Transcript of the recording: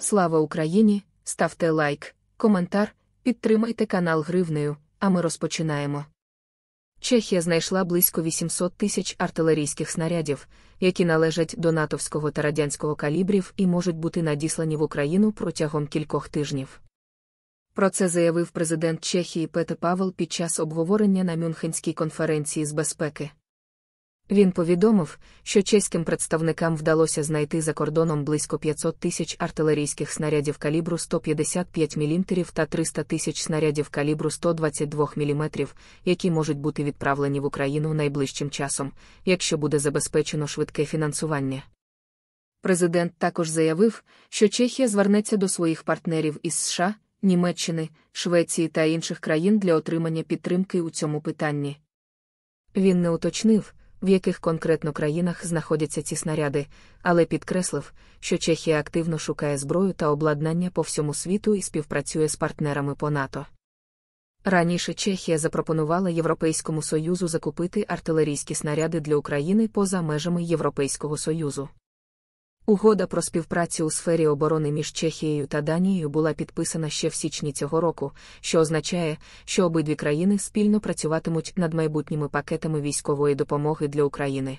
Слава Україні! Ставте лайк, коментар, підтримайте канал гривнею, а ми розпочинаємо. Чехія знайшла близько 800 тисяч артилерійських снарядів, які належать до натовського та радянського калібрів і можуть бути надіслані в Україну протягом кількох тижнів. Про це заявив президент Чехії Петер Павел під час обговорення на Мюнхенській конференції з безпеки. Він повідомив, що чеським представникам вдалося знайти за кордоном близько 500 тисяч артилерійських снарядів калібру 155 мм та 300 тисяч снарядів калібру 122 мм, які можуть бути відправлені в Україну найближчим часом, якщо буде забезпечено швидке фінансування. Президент також заявив, що Чехія звернеться до своїх партнерів із США, Німеччини, Швеції та інших країн для отримання підтримки у цьому питанні. Він не уточнив в яких конкретно країнах знаходяться ці снаряди, але підкреслив, що Чехія активно шукає зброю та обладнання по всьому світу і співпрацює з партнерами по НАТО. Раніше Чехія запропонувала Європейському Союзу закупити артилерійські снаряди для України поза межами Європейського Союзу. Угода про співпрацю у сфері оборони між Чехією та Данією була підписана ще в січні цього року, що означає, що обидві країни спільно працюватимуть над майбутніми пакетами військової допомоги для України.